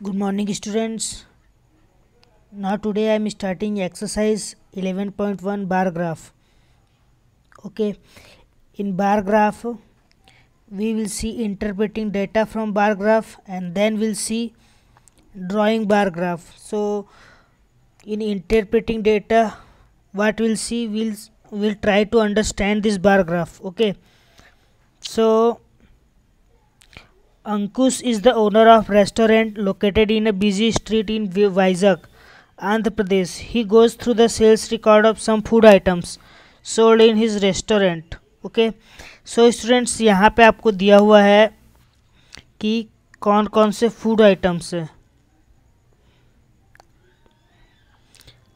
good morning students now today i am starting exercise 11.1 bar graph okay in bar graph we will see interpreting data from bar graph and then we'll see drawing bar graph so in interpreting data what we'll see we'll we'll try to understand this bar graph okay so Ankush is the owner of restaurant located in a busy street in Vizag Andhra Pradesh he goes through the sales record of some food items sold in his restaurant okay so students यहाँ पे आपको दिया हुआ है कि कौन कौन से फूड आइटम्स है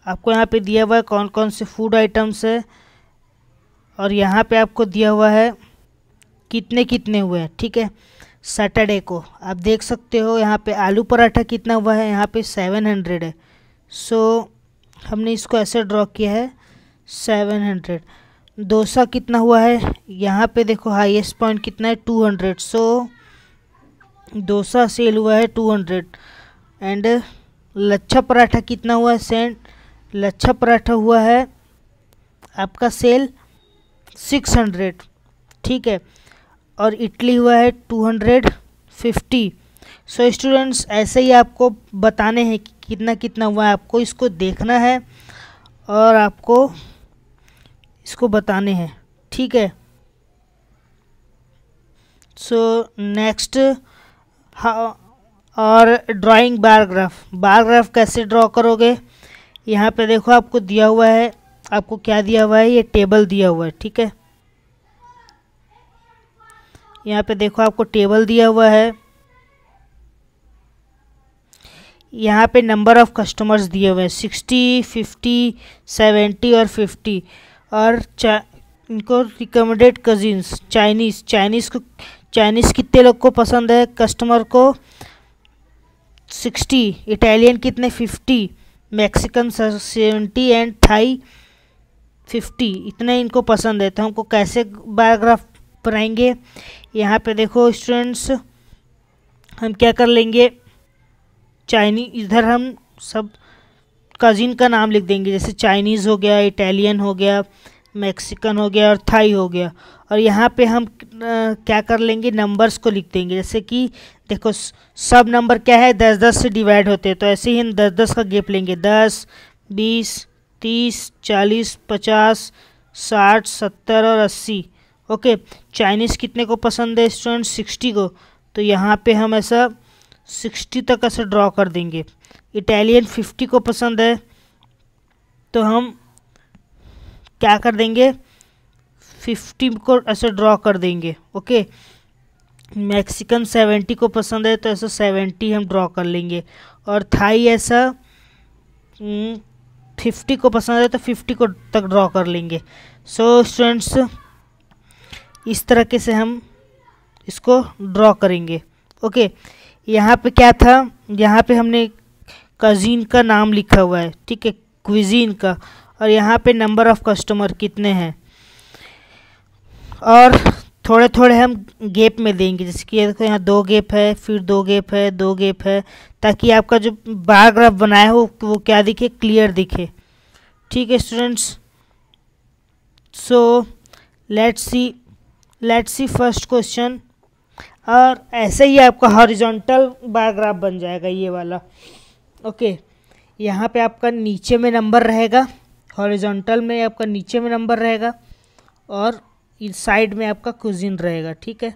आपको यहाँ पे दिया हुआ है कौन कौन से फूड आइटम्स है और यहाँ पे आपको दिया हुआ है कितने कितने हुए हैं ठीक है सैटरडे को आप देख सकते हो यहाँ पे आलू पराठा कितना हुआ है यहाँ पे सेवन हंड्रेड है सो so, हमने इसको ऐसे ड्रॉ किया है सेवन हंड्रेड डोसा कितना हुआ है यहाँ पे देखो हाईएस्ट पॉइंट कितना है two hundred so dosa sale हुआ है two hundred and lachha paratha कितना हुआ है सेंट लच्छा पराठा हुआ है आपका सेल सिक्स हंड्रेड ठीक है और इटली हुआ है two hundred fifty so students ऐसे ही आपको बताने हैं कि कितना कितना हुआ है आपको इसको देखना है और आपको इसको बताने हैं ठीक है सो नेक्स्ट हा और ड्राइंग बारग्राफ बारग्राफ कैसे ड्रॉ करोगे यहाँ पे देखो आपको दिया हुआ है आपको क्या दिया हुआ है ये टेबल दिया हुआ है ठीक है यहाँ पे देखो आपको टेबल दिया हुआ है यहाँ पे नंबर ऑफ़ कस्टमर्स दिए हुए हैं सिक्सटी फिफ्टी सेवेंटी और फिफ्टी और चा इनको रिकमेंडेड कजिन्स चाइनीज़ चाइनीज़ को चाइनीज़ कितने लोग को पसंद है कस्टमर को सिक्सटी इटालियन कितने fifty Mexican seventy and Thai fifty इतने इनको पसंद है तो हमको कैसे बायोग्राफ बनाएंगे यहाँ पे देखो स्टूडेंट्स हम क्या कर लेंगे चाइनी इधर हम सब कज़िन का नाम लिख देंगे जैसे चाइनीज़ हो गया इटालियन हो गया मैक्सिकन हो गया और थाई हो गया और यहाँ पे हम क्या कर लेंगे नंबर्स को लिख देंगे जैसे कि देखो सब नंबर क्या है दस दस से डिवाइड होते हैं तो ऐसे ही हम दस दस का गेप लेंगे दस बीस तीस चालीस पचास साठ सत्तर और अस्सी ओके चाइनीज़ कितने को पसंद है स्टूडेंट सिक्सटी को तो यहाँ पे हम ऐसा सिक्सटी तक ऐसा ड्रॉ कर देंगे इटालियन फिफ्टी को पसंद है तो हम क्या कर देंगे फिफ्टी को ऐसे ड्रॉ कर देंगे ओके मैक्सिकन सेवेंटी को पसंद है तो ऐसा सेवेंटी हम ड्रॉ कर लेंगे और थाई ऐसा हम्म, फिफ्टी को पसंद है तो फिफ्टी को तक ड्रॉ कर लेंगे सो so, स्टूडेंट्स इस तरीके से हम इसको ड्रॉ करेंगे ओके यहाँ पे क्या था यहाँ पे हमने कजीन का नाम लिखा हुआ है ठीक है क्विजीन का और यहाँ पे नंबर ऑफ़ कस्टमर कितने हैं और थोड़े थोड़े हम गेप में देंगे जैसे कि देखो यहाँ दो गेप है फिर दो गेप है दो गेप है ताकि आपका जो बायोग्राफ बनाया हो वो क्या दिखे क्लियर दिखे ठीक है students so let's see let's see first question और ऐसे ही आपका हॉरिजॉन्टल बायोग्राफ बन जाएगा ये वाला ओके यहाँ पे आपका नीचे में नंबर रहेगा हॉरिजॉन्टल में आपका नीचे में नंबर रहेगा और इस साइड में आपका कुजिन रहेगा ठीक है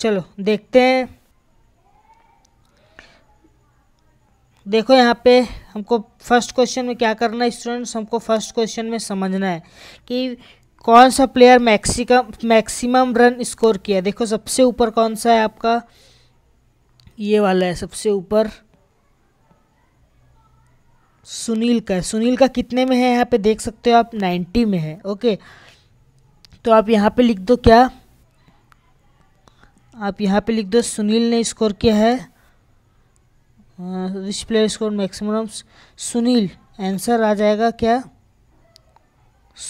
चलो देखते हैं देखो यहाँ पे हमको फर्स्ट क्वेश्चन में क्या करना है स्टूडेंट्स हमको फर्स्ट क्वेश्चन में समझना है कि कौन सा player maximum maximum run score किया देखो सबसे ऊपर कौन सा है आपका ये वाला है सबसे ऊपर सुनील का है सुनील का कितने में है यहाँ पे देख सकते हो आप नाइन्टी में है ओके तो आप यहाँ पे लिख दो क्या आप यहाँ पे लिख दो सुनील ने स्कोर किया है which player score maximum Sunil answer आ जाएगा क्या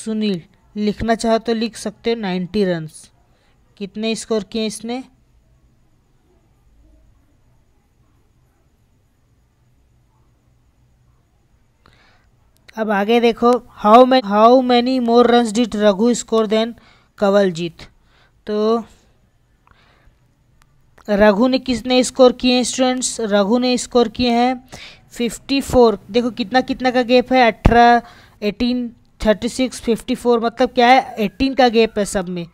सुनील लिखना चाहो तो लिख सकते हो नाइन्टी रन्स कितने स्कोर किए इसने अब आगे देखो how many how many more run did Raghu score then Kavaljeet तो रघु ने किसने स्कोर किए स्टूडेंट्स रघु ने स्कोर किए हैं फिफ्टी फोर देखो कितना कितना का गैप है अठारह eighteen thirty six fifty four मतलब क्या है एटीन का गैप है सब में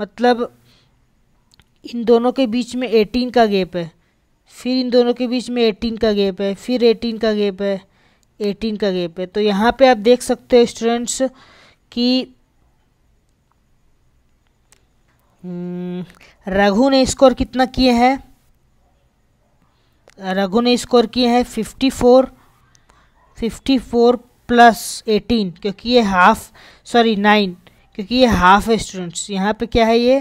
मतलब इन दोनों के बीच में एटीन का गैप है फिर इन दोनों के बीच में एटीन का गैप है फिर एटीन का गैप है एटीन का गैप है तो यहाँ पे आप देख सकते हो स्टूडेंट्स कि हम्म, रघु ने स्कोर कितना किए हैं रघु ने स्कोर किए हैं fifty four fifty four plus eighteen क्योंकि ये हाफ सॉरी नाइन क्योंकि ये हाफ है स्टूडेंट्स यहाँ पे क्या है ये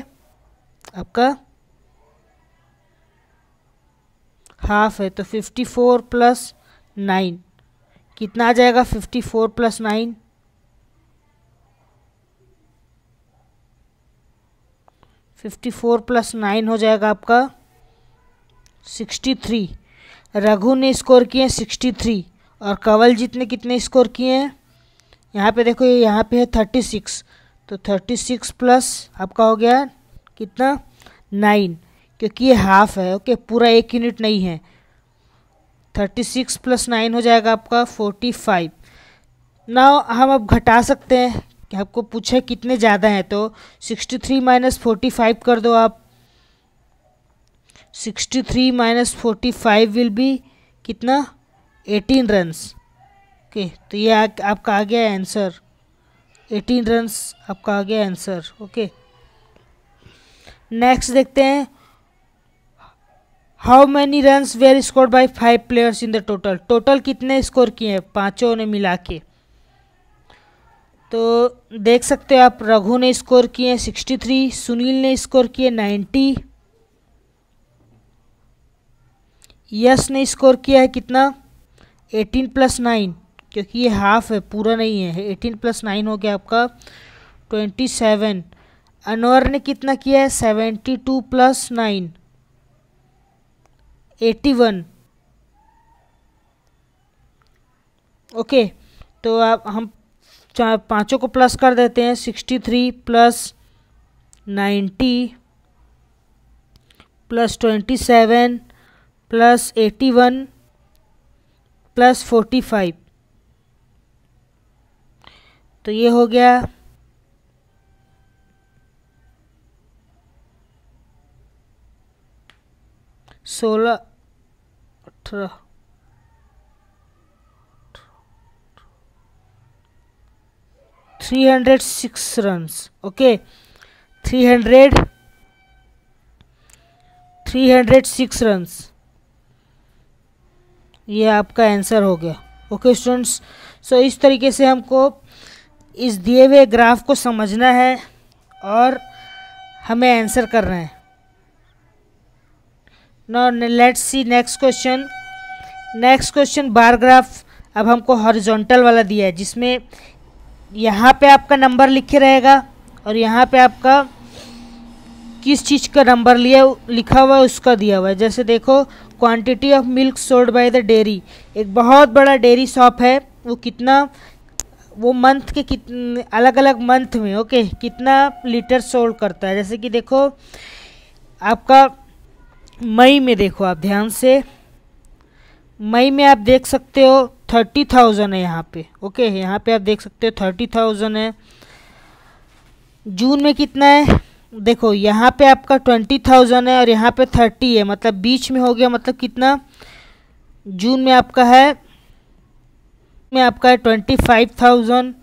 आपका हाफ है तो फिफ्टी फोर प्लस नाइन कितना आ जाएगा fifty four plus nine fifty four plus nine हो जाएगा आपका सिक्सटी थ्री रघु ने स्कोर किए सिक्सटी थ्री और जीत ने कितने स्कोर किए हैं यहाँ पे देखो ये यहाँ पे है थर्टी सिक्स तो थर्टी सिक्स प्लस आपका हो गया कितना नाइन क्योंकि ये हाफ है ओके पूरा एक यूनिट नहीं है थर्टी सिक्स प्लस नाइन हो जाएगा आपका फोर्टी फाइव ना हम अब घटा सकते हैं कि आपको पूछे कितने ज़्यादा हैं तो sixty three minus forty five कर दो आप sixty three minus forty five will be कितना एटीन रन्स ओके तो ये आ, आपका आ गया आंसर एटीन रन्स आपका आ गया आंसर ओके नेक्स्ट देखते हैं how many runs were score by five players in the total total कितने स्कोर किए हैं पाँचों ने मिला के तो देख सकते हो आप रघु ने स्कोर किए सिक्सटी थ्री सुनील ने स्कोर किए नाइन्टी यश ने स्कोर किया है कितना एटीन प्लस नाइन क्योंकि ये हाफ है पूरा नहीं है एटीन प्लस नाइन हो गया आपका ट्वेंटी सेवन अनवर ने कितना किया है seventy two plus nine eighty one okay तो आप हम पाँचों को प्लस कर देते हैं sixty three plus ninety plus twenty seven plus eighty one plus forty five तो ये हो गया सोलह अठारह three hundred six runs okay three hundred three hundred six runs ये आपका आंसर हो गया ओके स्टूडेंट्स सो इस तरीके से हमको इस दिए हुए ग्राफ को समझना है और हमें आंसर करना है no let's see next question next question bar graph अब हमको हॉरिजॉन्टल वाला दिया है जिसमें यहाँ पे आपका नंबर लिखे रहेगा और यहाँ पे आपका किस चीज़ का नंबर लिया लिखा हुआ है उसका दिया हुआ है जैसे देखो quantity of milk sold by the dairy एक बहुत बड़ा डेयरी शॉप है वो कितना वो मंथ के कित अलग अलग मंथ में ओके कितना लीटर सोल्ड करता है जैसे कि देखो आपका मई में देखो आप ध्यान से मई में आप देख सकते हो थर्टी थाउजेंड है यहाँ पे ओके यहाँ पे आप देख सकते हो थर्टी थाउजेंड है जून में कितना है देखो यहाँ पे आपका ट्वेंटी थाउजेंड है और यहाँ पे थर्टी है मतलब बीच में हो गया मतलब कितना जून में आपका है में आपका है ट्वेंटी फाइव थाउजेंड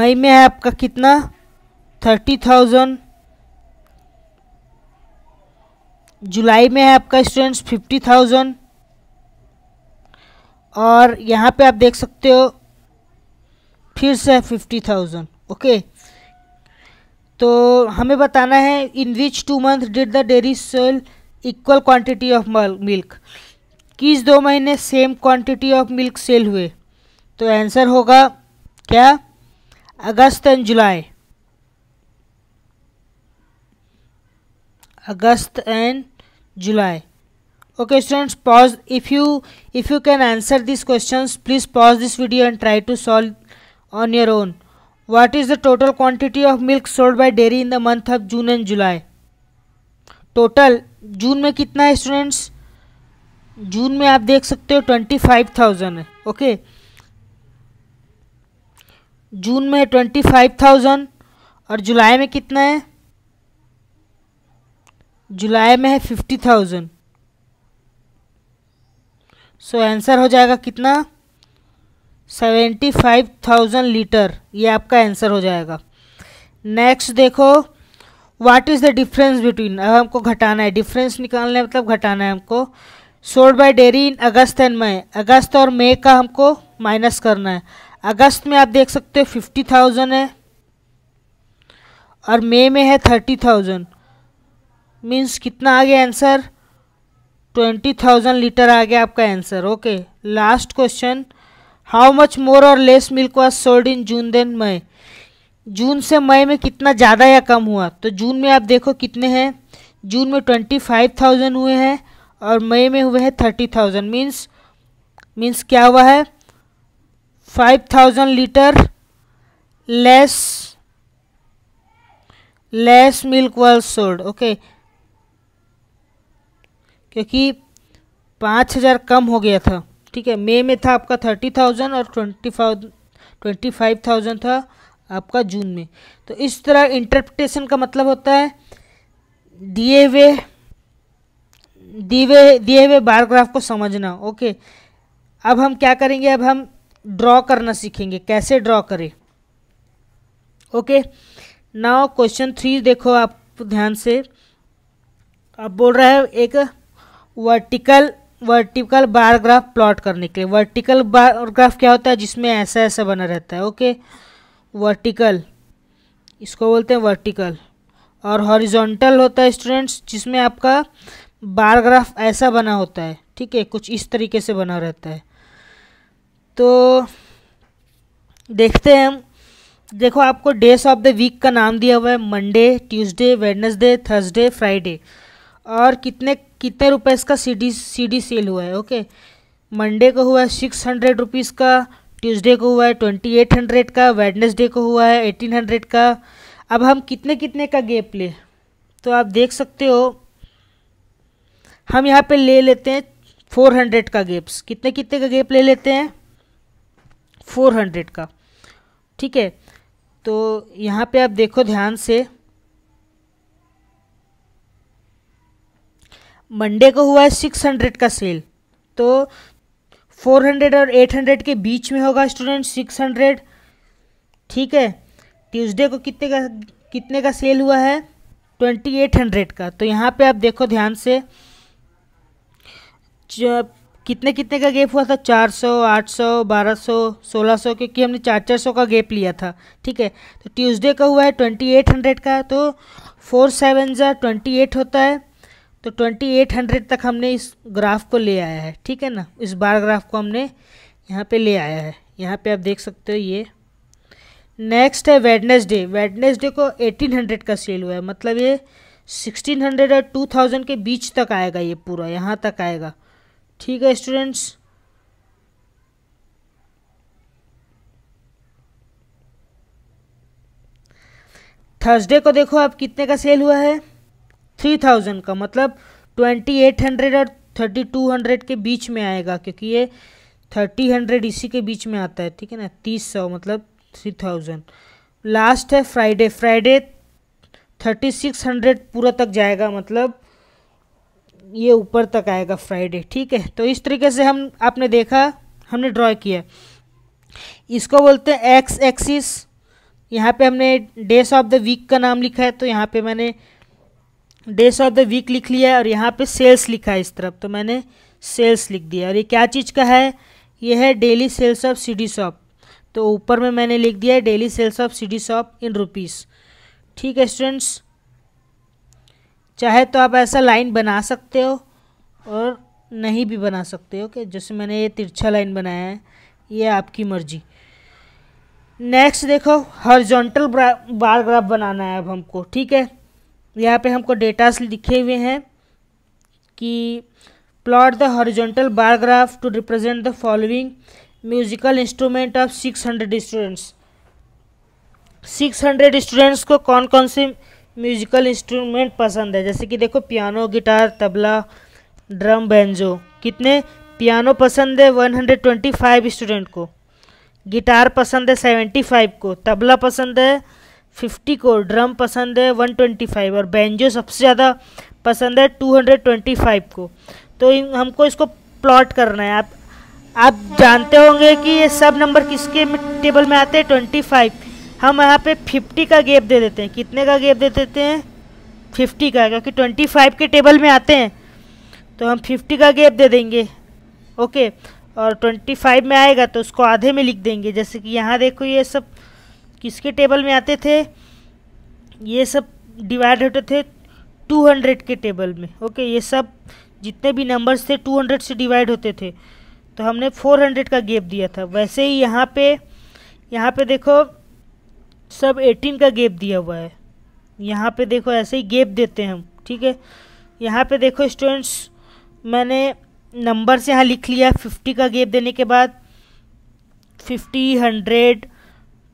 मई में है आपका कितना थर्टी थाउजेंड जुलाई में है आपका स्टूडेंट्स फिफ्टी थाउजेंड और यहाँ पे आप देख सकते हो फिर से फिफ्टी थाउजेंड ओके तो हमें बताना है in which two month did the dairy sell equal quantity of milk किस दो महीने same quantity of milk sell हुए तो आंसर होगा क्या August and July August and July okay students pause if you if you can answer this questions please pause this video and try to solve on your own What is the total quantity of milk sold by dairy in the month of June and July total जून में कितना है students जून में आप देख सकते हो twenty five thousand है ओके जून में ट्वेंटी फाइव थाउजेंड और जुलाई में कितना है जुलाई में है फिफ्टी थाउजेंड सो आंसर हो जाएगा कितना सेवेंटी फाइव थाउजेंड लीटर ये आपका आंसर हो जाएगा नेक्स्ट देखो what is the difference between अब हमको घटाना है डिफरेंस निकालना है मतलब घटाना है हमको sold by dairy in August and May अगस्त और मई का हमको माइनस करना है अगस्त में आप देख सकते हो फिफ्टी थाउजेंड है और मई में है थर्टी थाउजेंड मीन्स कितना आ गया आंसर ट्वेंटी थाउजेंड लीटर आ गया आपका answer okay last question how much more और less milk was sold in June then May जून से मई में कितना ज़्यादा या कम हुआ तो जून में आप देखो कितने हैं जून में ट्वेंटी फाइव थाउजेंड हुए हैं और मई में हुए हैं थर्टी थाउजेंड मीन्स मीन्स क्या हुआ है five thousand litre less less milk was sold okay क्योंकि पाँच हज़ार कम हो गया था ठीक है मई में था आपका थर्टी थाउजेंड और ट्वेंटी ट्वेंटी फाइव थाउजेंड था आपका जून में तो इस तरह इंटरप्रिटेशन का मतलब होता है दिए हुए दिए दिए हुए बारग्राफ को समझना ओके अब हम क्या करेंगे अब हम ड्रॉ करना सीखेंगे कैसे ड्रॉ करें ओके नाउ क्वेश्चन थ्री देखो आप ध्यान से अब बोल रहा है एक vertical vertical bar graph plot करने के लिए वर्टिकल बार ग्राफ क्या होता है जिसमें ऐसा ऐसा बना रहता है ओके वर्टिकल इसको बोलते हैं वर्टिकल और हॉरिजॉन्टल होता है स्टूडेंट्स जिसमें आपका बार ग्राफ ऐसा बना होता है ठीक है कुछ इस तरीके से बना रहता है तो देखते हैं हम देखो आपको डेज ऑफ द वीक का नाम दिया हुआ है Monday Tuesday Wednesday Thursday Friday और कितने कितने रुपए इसका सीडी सीडी सेल हुआ है ओके मंडे को हुआ है सिक्स हंड्रेड रुपीज़ का ट्यूसडे को हुआ है ट्वेंटी एट हंड्रेड का वेडनेसडे को हुआ है एटीन हंड्रेड का अब हम कितने कितने का गेप ले तो आप देख सकते हो हम यहाँ पे ले लेते हैं फोर हंड्रेड का गेप्स कितने कितने का गेप ले लेते हैं फोर हंड्रेड का ठीक है तो यहाँ पे आप देखो ध्यान से मंडे को हुआ है सिक्स हंड्रेड का सेल तो फोर हंड्रेड और एट हंड्रेड के बीच में होगा स्टूडेंट सिक्स हंड्रेड ठीक है ट्यूसडे को कितने का कितने का सेल हुआ है ट्वेंटी एट हंड्रेड का तो यहाँ पे आप देखो ध्यान से कितने कितने का गैप हुआ था चार सौ आठ सौ बारह सौ सोलह सौ क्योंकि हमने चार चार सौ का गैप लिया था ठीक है तो ट्यूसडे का हुआ है ट्वेंटी एट हंड्रेड का तो फोर सेवन ज़ा ट्वेंटी एट होता है तो 2800 तक हमने इस ग्राफ को ले आया है ठीक है ना इस बार ग्राफ को हमने यहाँ पे ले आया है यहाँ पे आप देख सकते हो ये नेक्स्ट है वेडनेसडे वेडनेसडे को 1800 का सेल हुआ है मतलब ये 1600 और 2000 के बीच तक आएगा ये पूरा यहाँ तक आएगा ठीक है स्टूडेंट्स थर्सडे को देखो आप कितने का सेल हुआ है थ्री थाउजेंड का मतलब ट्वेंटी एट हंड्रेड और थर्टी टू हंड्रेड के बीच में आएगा क्योंकि ये थर्टी हंड्रेड इसी के बीच में आता है ठीक है ना तीस सौ मतलब थ्री थाउजेंड लास्ट है Friday Friday thirty six hundred पूरा तक जाएगा मतलब ये ऊपर तक आएगा फ्राइडे ठीक है तो इस तरीके से हम आपने देखा हमने ड्रॉ किया इसको बोलते हैं एक्स एक्सिस यहाँ पे हमने डेज ऑफ द वीक का नाम लिखा है तो यहाँ पे मैंने डेज ऑफ द वीक लिख लिया है और यहाँ पे सेल्स लिखा है इस तरफ तो मैंने सेल्स लिख दिया और ये क्या चीज़ का है ये है daily sales of C D shop तो ऊपर में मैंने लिख दिया है daily sales of C D shop in rupees ठीक है स्टूडेंट्स चाहे तो आप ऐसा लाइन बना सकते हो और नहीं भी बना सकते हो कि जैसे मैंने ये तिरछा लाइन बनाया है ये आपकी मर्जी नेक्स्ट देखो हॉरिजॉन्टल बार ग्राफ बनाना है अब हमको ठीक है यहाँ पे हमको डेटास लिखे हुए हैं कि plot the horizontal bar graph to represent the following musical instrument of six hundred students six hundred students को कौन कौन से म्यूजिकल इंस्ट्रूमेंट पसंद है जैसे कि देखो piano guitar tabla drum banjo कितने पियानो पसंद है one hundred twenty five student को गिटार पसंद है सेवेंटी फाइव को तबला पसंद है फिफ्टी को ड्रम पसंद है वन ट्वेंटी फाइव और बैंजो सबसे ज़्यादा पसंद है टू हंड्रेड ट्वेंटी फाइव को तो इन हमको इसको प्लॉट करना है आप आप जानते होंगे कि ये सब नंबर किसके टेबल में आते हैं ट्वेंटी फाइव हम यहाँ पे फिफ्टी का गेप दे देते हैं कितने का गेप दे देते हैं फिफ्टी का क्योंकि ट्वेंटी फाइव के टेबल में आते हैं तो हम फिफ्टी का गेप दे देंगे ओके और ट्वेंटी फाइव में आएगा तो उसको आधे में लिख देंगे जैसे कि यहाँ देखो ये सब किसके टेबल में आते थे ये सब डिवाइड होते थे 200 के टेबल में ओके ये सब जितने भी नंबर्स थे 200 से डिवाइड होते थे तो हमने 400 का गेप दिया था वैसे ही यहाँ पे यहाँ पे देखो सब 18 का गेप दिया हुआ है यहाँ पे देखो ऐसे ही गेप देते हैं हम ठीक है यहाँ पे देखो स्टूडेंट्स मैंने नंबर्स यहाँ लिख लिया 50 का गेप देने के बाद 50, 100,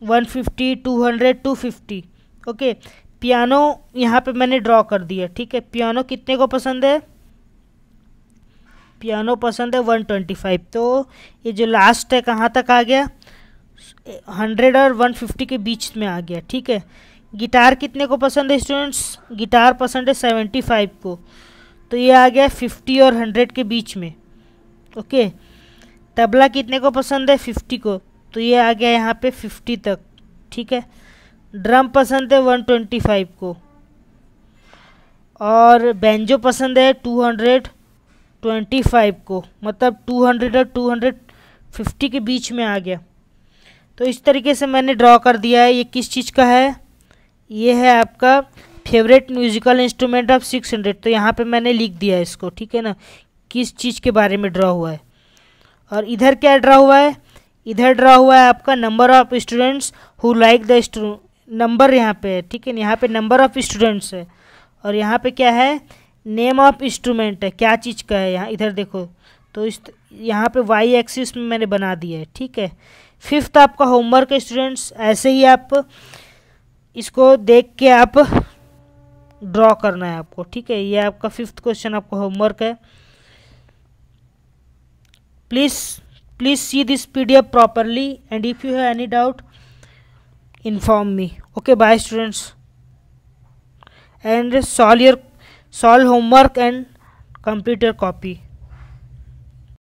150 टू फिफ्टी ओके पियानो यहाँ पे मैंने ड्रॉ कर दिया ठीक है पियानो कितने को पसंद है पियानो पसंद है 125 तो ये जो लास्ट है कहाँ तक आ गया 100 और 150 के बीच में आ गया ठीक है गिटार कितने को पसंद है स्टूडेंट्स गिटार पसंद है 75 को तो ये आ गया 50 और 100 के बीच में ओके तबला कितने को पसंद है 50 को तो ये आ गया यहाँ पे फिफ्टी तक ठीक है ड्रम पसंद है वन ट्वेंटी फाइव को और बेंजो पसंद है टू हंड्रेड ट्वेंटी फाइव को मतलब टू हंड्रेड और टू हंड्रेड फिफ्टी के बीच में आ गया तो इस तरीके से मैंने ड्रॉ कर दिया है ये किस चीज़ का है ये है आपका favourite musical instrument of six hundred तो यहाँ पे मैंने लिख दिया है इसको ठीक है ना किस चीज़ के बारे में ड्रा हुआ है और इधर क्या ड्रा हुआ है इधर ड्रा हुआ है आपका number of students who like the number यहाँ पे है ठीक है यहाँ पे नंबर ऑफ स्टूडेंट्स है और यहाँ पे क्या है नेम ऑफ इंस्ट्रूमेंट है क्या चीज़ का है यहाँ इधर देखो तो इस यहाँ पे वाई एक्सिस में मैंने बना दिया है ठीक है फिफ्थ आपका होमवर्क स्टूडेंट्स ऐसे ही आप इसको देख के आप ड्रॉ करना है आपको ठीक है ये आपका फिफ्थ क्वेश्चन आपका होमवर्क है please please see this pdf properly and if you have any doubt inform me okay bye students and solve your solve homework and complete your copy